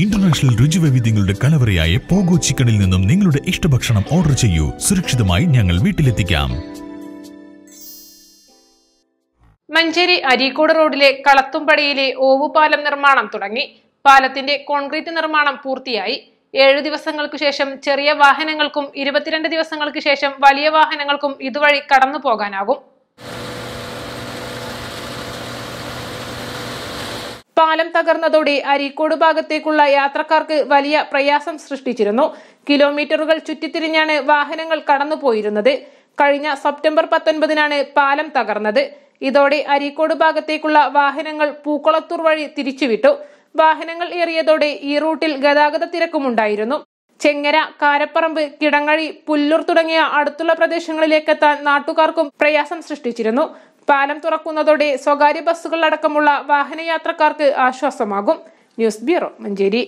international വൈവിധ്യങ്ങളുടെ കലവറയായ pogo ചിക്കനിൽ നിന്നും നിങ്ങളുടെ ഇഷ്ടഭക്ഷണം ഓർഡർ ചെയ്യൂ സുരക്ഷിതമായി ഞങ്ങൾ വീട്ടിലെത്തിക്കാം മഞ്ചേരി അരീക്കോട് റോഡിലെ കളത്തുംപടിയിലെ ഓവുപാലം നിർമ്മാണം തുടങ്ങി പാലത്തിന്റെ കോൺക്രീറ്റ് നിർമ്മാണം പൂർത്തിയായി ഏഴു ദിവസങ്ങൾക്കു ശേഷം ചെറിയ വാഹനങ്ങൾക്കും ഇരുപത്തിരണ്ട് ദിവസങ്ങൾക്ക് ശേഷം വലിയ വാഹനങ്ങൾക്കും ഇതുവഴി കടന്നു പോകാനാകും പാലം തകർന്നതോടെ അരീക്കോട് ഭാഗത്തേക്കുള്ള യാത്രക്കാർക്ക് വലിയ പ്രയാസം സൃഷ്ടിച്ചിരുന്നു കിലോമീറ്ററുകൾ ചുറ്റിത്തിരിഞ്ഞാണ് വാഹനങ്ങൾ കടന്നുപോയിരുന്നത് കഴിഞ്ഞ സെപ്റ്റംബർ പത്തൊൻപതിനാണ് പാലം തകർന്നത് ഇതോടെ അരീക്കോട് ഭാഗത്തേക്കുള്ള വാഹനങ്ങൾ പൂക്കുളത്തൂർ വഴി തിരിച്ചുവിട്ടു വാഹനങ്ങൾ ഏറിയതോടെ ഈ റൂട്ടിൽ ഗതാഗത തിരക്കുമുണ്ടായിരുന്നു ചെങ്ങര കാരപ്പറമ്പ് കിടങ്ങഴി പുല്ലൂർ തുടങ്ങിയ അടുത്തുള്ള പ്രദേശങ്ങളിലേക്കെത്താൻ നാട്ടുകാർക്കും പ്രയാസം സൃഷ്ടിച്ചിരുന്നു പാലം തുറക്കുന്നതോടെ സ്വകാര്യ ബസ്സുകളടക്കമുള്ള വാഹനയാത്രക്കാർക്ക് ആശ്വാസമാകും ന്യൂസ് ബ്യൂറോ മഞ്ചേരി